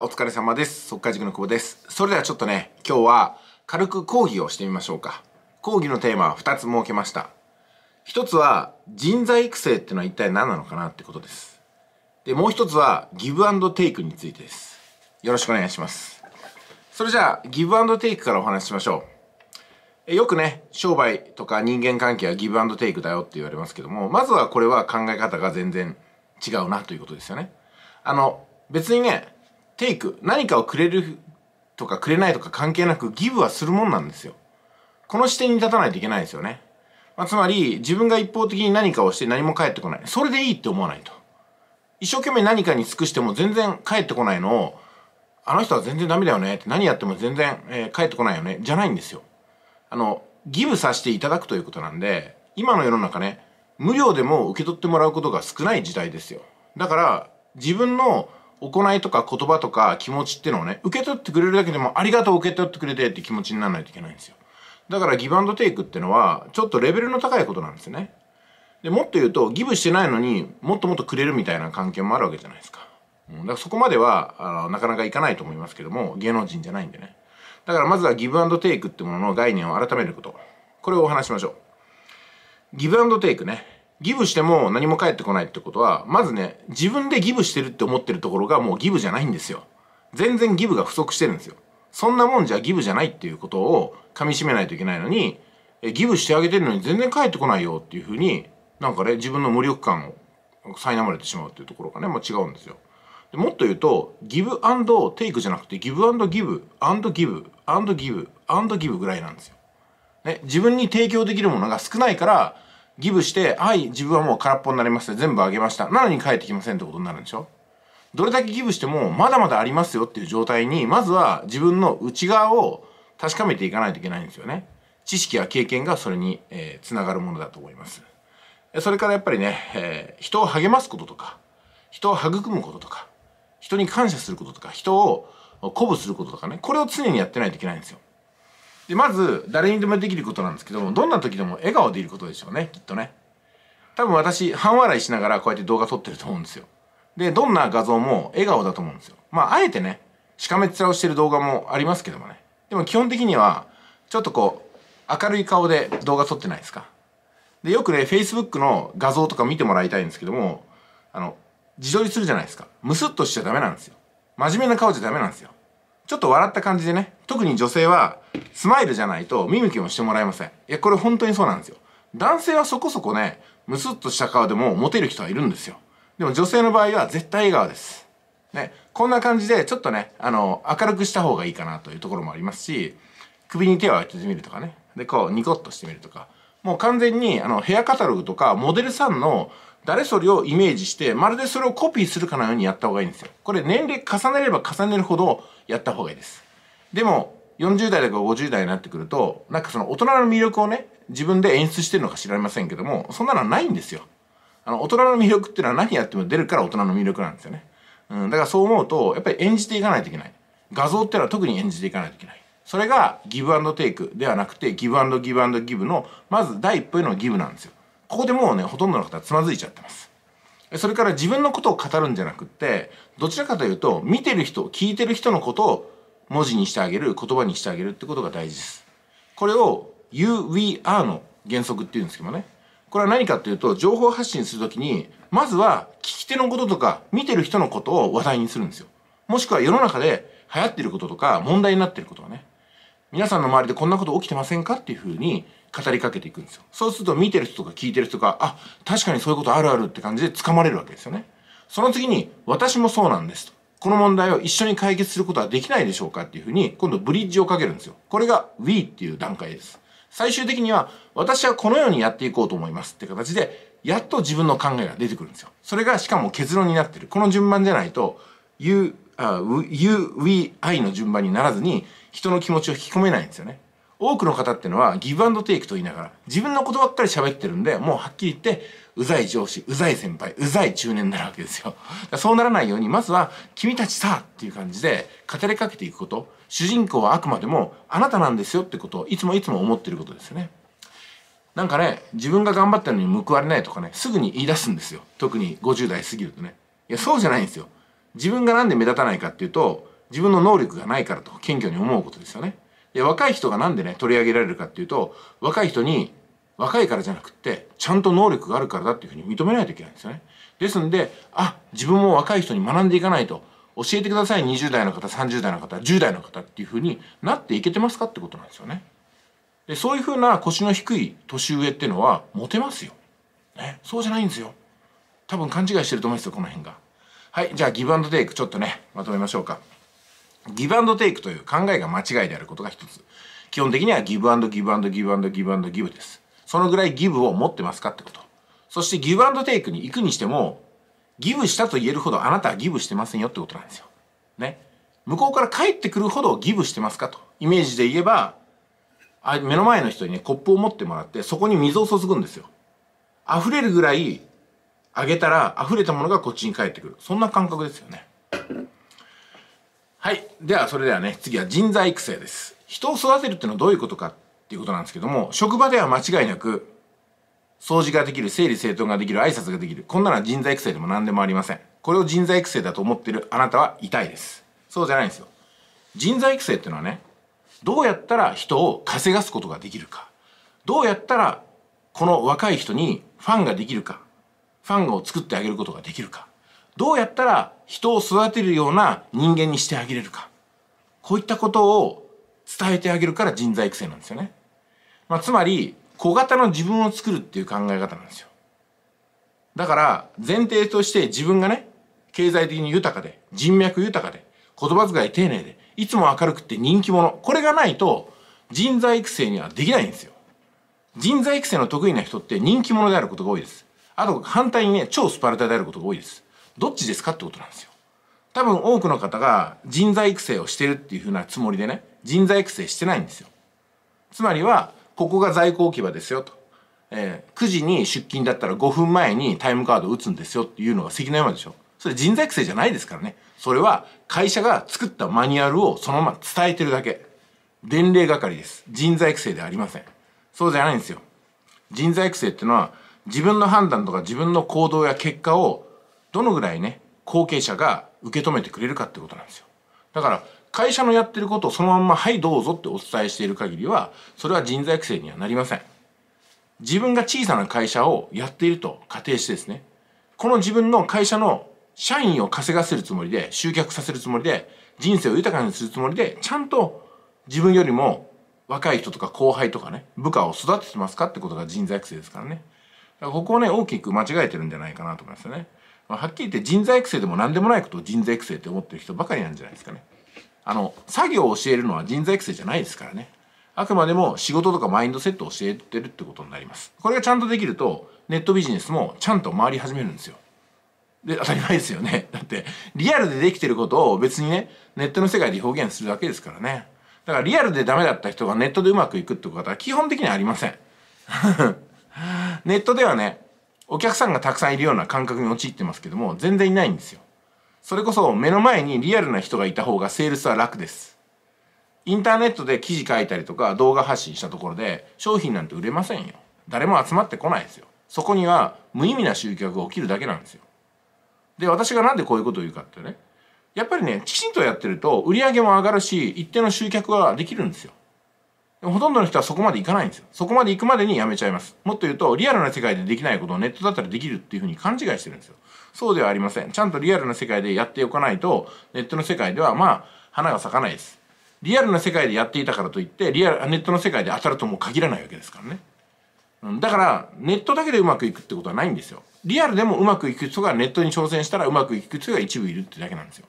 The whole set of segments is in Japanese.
お疲れ様です。速稼塾の久保です。それではちょっとね、今日は軽く講義をしてみましょうか。講義のテーマは2つ設けました。1つは人材育成ってのは一体何なのかなってことです。で、もう1つはギブアンドテイクについてです。よろしくお願いします。それじゃあ、ギブアンドテイクからお話ししましょう。よくね、商売とか人間関係はギブアンドテイクだよって言われますけども、まずはこれは考え方が全然違うなということですよね。あの、別にね、テイク何かをくれるとかくれないとか関係なくギブはするもんなんですよこの視点に立たないといけないですよね、まあ、つまり自分が一方的に何かをして何も返ってこないそれでいいって思わないと一生懸命何かに尽くしても全然返ってこないのをあの人は全然ダメだよねって何やっても全然、えー、返ってこないよねじゃないんですよあのギブさせていただくということなんで今の世の中ね無料でも受け取ってもらうことが少ない時代ですよだから自分の行いとか言葉とか気持ちってのをね、受け取ってくれるだけでも、ありがとう受け取ってくれてって気持ちにならないといけないんですよ。だからギブアンドテイクってのは、ちょっとレベルの高いことなんですね。で、もっと言うと、ギブしてないのにもっともっとくれるみたいな関係もあるわけじゃないですか。うん、だからそこまでは、あの、なかなかいかないと思いますけども、芸能人じゃないんでね。だからまずはギブアンドテイクってものの概念を改めること。これをお話しましょう。ギブアンドテイクね。ギブしても何も返ってこないってことは、まずね、自分でギブしてるって思ってるところがもうギブじゃないんですよ。全然ギブが不足してるんですよ。そんなもんじゃギブじゃないっていうことを噛み締めないといけないのに、えギブしてあげてるのに全然返ってこないよっていうふうに、なんかね、自分の無力感を苛まれてしまうっていうところがね、まあ、違うんですよ。でもっと言うと、ギブテイクじゃなくて、ギブギブギブギブギブぐらいなんですよ。ね、自分に提供できるものが少ないから、ギブして、はい、自分はもう空っぽになりました。全部あげました。なのに帰ってきませんってことになるんでしょどれだけギブしても、まだまだありますよっていう状態に、まずは自分の内側を確かめていかないといけないんですよね。知識や経験がそれに、えー、がるものだと思います。それからやっぱりね、えー、人を励ますこととか、人を育むこととか、人に感謝することとか、人を鼓舞することとかね、これを常にやってないといけないんですよ。でまず誰にでもできることなんですけどもどんな時でも笑顔でいることでしょうねきっとね多分私半笑いしながらこうやって動画撮ってると思うんですよでどんな画像も笑顔だと思うんですよまああえてねしかめっ面をしてる動画もありますけどもねでも基本的にはちょっとこう明るい顔で動画撮ってないですかでよくね Facebook の画像とか見てもらいたいんですけどもあの自撮りするじゃないですかムスッとしちゃダメなんですよ真面目な顔じゃダメなんですよちょっと笑った感じでね特に女性はスマイルじゃないと見向きもしてもらえません。いや、これ本当にそうなんですよ。男性はそこそこね、ムスッとした顔でもモテる人はいるんですよ。でも女性の場合は絶対笑顔です。ね、こんな感じでちょっとね、あの、明るくした方がいいかなというところもありますし、首に手を当ててみるとかね。で、こう、ニコッとしてみるとか。もう完全に、あの、ヘアカタログとか、モデルさんの誰それをイメージして、まるでそれをコピーするかのようにやった方がいいんですよ。これ年齢重ねれば重ねるほどやった方がいいです。でも、40代とか50代になってくるとなんかその大人の魅力をね自分で演出してるのか知られませんけどもそんなのはないんですよあの大人の魅力っていうのは何やっても出るから大人の魅力なんですよね、うん、だからそう思うとやっぱり演じていかないといけない画像っていうのは特に演じていかないといけないそれがギブアンドテイクではなくてギブアンドギブアンドギブのまず第一歩へのギブなんですよここでもうねほとんどの方はつまずいちゃってますそれから自分のことを語るんじゃなくってどちらかというと見てる人聞いてる人のことを文字にしてあげる言葉にしてあげるってことが大事ですこれを You, We, Are の原則っていうんですけどねこれは何かっていうと情報発信するときにまずは聞き手のこととか見てる人のことを話題にするんですよもしくは世の中で流行ってることとか問題になってることはね皆さんの周りでこんなこと起きてませんかっていうふうに語りかけていくんですよそうすると見てる人とか聞いてる人があ確かにそういうことあるあるって感じで掴まれるわけですよねその次に私もそうなんですとこの問題を一緒に解決することはできないでしょうかっていうふうに、今度ブリッジをかけるんですよ。これが We っていう段階です。最終的には、私はこのようにやっていこうと思いますって形で、やっと自分の考えが出てくるんですよ。それがしかも結論になってる。この順番じゃないと、You, uh, you We, I の順番にならずに、人の気持ちを引き込めないんですよね。多くの方ってのはギブアンドテイクと言いながら自分のことばっかり喋ってるんでもうはっきり言ってうざい上司うざい先輩うざい中年になるわけですよそうならないようにまずは「君たちさ」っていう感じで語りかけていくこと主人公はあくまでもあなたなんですよってことをいつもいつも思ってることですよねなんかね自分が頑張ったのに報われないとかねすぐに言い出すんですよ特に50代過ぎるとねいやそうじゃないんですよ自分が何で目立たないかっていうと自分の能力がないからと謙虚に思うことですよねで若い人が何でね取り上げられるかっていうと若い人に若いからじゃなくってちゃんと能力があるからだっていうふうに認めないといけないんですよね。ですんであ自分も若い人に学んでいかないと教えてください20代の方30代の方10代の方っていうふうになっていけてますかってことなんですよね。でそういうふうな腰の低い年上っていうのはモテますよ。ね、そうじゃないんですよ。多分勘違いしてると思いますよこの辺が。はいじゃあギブアンドテイクちょっとねまとめましょうか。ギブアンドテイクという考えが間違いであることが一つ。基本的にはギブアンドギブアンドギブアンドギブアンドギブです。そのぐらいギブを持ってますかってこと。そしてギブアンドテイクに行くにしても、ギブしたと言えるほどあなたはギブしてませんよってことなんですよ。ね。向こうから帰ってくるほどギブしてますかと。イメージで言えば、あ目の前の人にね、コップを持ってもらって、そこに水を注ぐんですよ。溢れるぐらいあげたら、溢れたものがこっちに帰ってくる。そんな感覚ですよね。はい。では、それではね、次は人材育成です。人を育てるってのはどういうことかっていうことなんですけども職場では間違いなく掃除ができる整理整頓ができる挨拶ができるこんなのは人材育成でも何でもありませんこれを人材育成だと思ってるあなたは痛いですそうじゃないんですよ人材育成っていうのはねどうやったら人を稼がすことができるかどうやったらこの若い人にファンができるかファンを作ってあげることができるかどうやったら人を育てるような人間にしてあげれるかこういったことを伝えてあげるから人材育成なんですよねまあ、つまり小型の自分を作るっていう考え方なんですよだから前提として自分がね経済的に豊かで人脈豊かで言葉遣い丁寧でいつも明るくて人気者これがないと人材育成にはできないんですよ人材育成の得意な人って人気者であることが多いですあと反対にね超スパルタであることが多いですどっちですかってことなんですよ多分多くの方が人材育成をしてるっていうふうなつもりでね人材育成してないんですよつまりはここが在庫置き場ですよと。えー、9時に出勤だったら5分前にタイムカード打つんですよっていうのが関の山でしょ。それ人材育成じゃないですからね。それは会社が作ったマニュアルをそのまま伝えてるだけ。伝令係です。人材育成ではありません。そうじゃないんですよ。人材育成ってのは自分の判断とか自分の行動や結果をどのぐらいね、後継者が受け止めてくれるかってことなんですよ。だから会社のやってることをそのまんま「はいどうぞ」ってお伝えしている限りはそれは人材育成にはなりません自分が小さな会社をやっていると仮定してですねこの自分の会社の社員を稼がせるつもりで集客させるつもりで人生を豊かにするつもりでちゃんと自分よりも若い人とか後輩とかね部下を育ててますかってことが人材育成ですからねだからここをね大きく間違えてるんじゃないかなと思いますよね、はっきり言って人材育成でも何でもないことを人材育成って思ってる人ばかりなんじゃないですかねあの、作業を教えるのは人材育成じゃないですからね。あくまでも仕事とかマインドセットを教えてるってことになります。これがちゃんとできると、ネットビジネスもちゃんと回り始めるんですよ。で、当たり前ですよね。だって、リアルでできてることを別にね、ネットの世界で表現するだけですからね。だからリアルでダメだった人がネットでうまくいくってことは基本的にはありません。ネットではね、お客さんがたくさんいるような感覚に陥ってますけども、全然いないんですよ。それこそ目の前にリアルな人がいた方がセールスは楽です。インターネットで記事書いたりとか動画発信したところで商品なんて売れませんよ。誰も集まってこないですよ。そこには無意味な集客が起きるだけなんですよ。で、私がなんでこういうことを言うかってね、やっぱりね、きちんとやってると売り上げも上がるし、一定の集客はできるんですよ。ほとんどの人はそこまで行かないんですよ。そこまで行くまでにやめちゃいます。もっと言うと、リアルな世界でできないことをネットだったらできるっていうふうに勘違いしてるんですよ。そうではありません。ちゃんとリアルな世界でやっておかないと、ネットの世界ではまあ、花が咲かないです。リアルな世界でやっていたからといって、リアル、ネットの世界で当たるとも限らないわけですからね。だから、ネットだけでうまくいくってことはないんですよ。リアルでもうまくいく人がネットに挑戦したらうまくいく人が一部いるってだけなんですよ。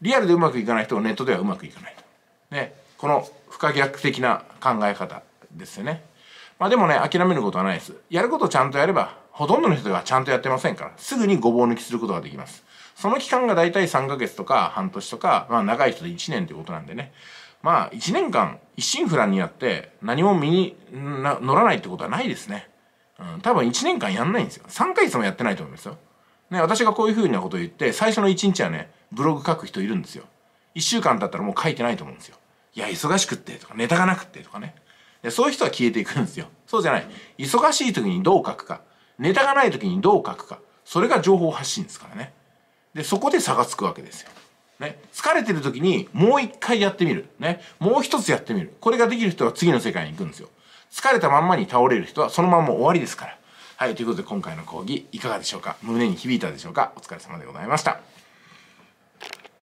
リアルでうまくいかない人はネットではうまくいかないね。この不可逆的な考え方ですよね。まあでもね、諦めることはないです。やることをちゃんとやれば、ほとんどの人がちゃんとやってませんから、すぐにごぼう抜きすることができます。その期間が大体3ヶ月とか半年とか、まあ長い人で1年ということなんでね。まあ1年間一心不乱にやって何も身に乗らないってことはないですね。うん、多分1年間やんないんですよ。3ヶ月もやってないと思いますよ。ね、私がこういうふうなことを言って、最初の1日はね、ブログ書く人いるんですよ。1週間経ったらもう書いてないと思うんですよ。いや、忙しくってとか、ネタがなくってとかね。でそういう人は消えていくんですよ。そうじゃない。忙しい時にどう書くか、ネタがない時にどう書くか、それが情報発信ですからね。で、そこで差がつくわけですよ。ね、疲れてる時にもう一回やってみる。ね、もう一つやってみる。これができる人は次の世界に行くんですよ。疲れたまんまに倒れる人はそのまま終わりですから。はい、ということで今回の講義いかがでしょうか胸に響いたでしょうかお疲れ様でございました。